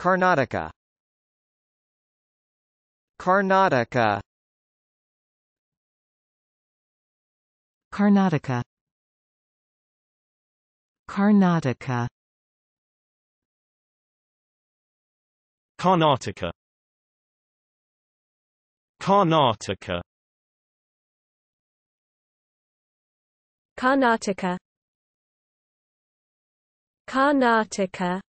Karnataka Karnataka Karnataka Karnataka Karnataka Karnataka Karnataka Karnataka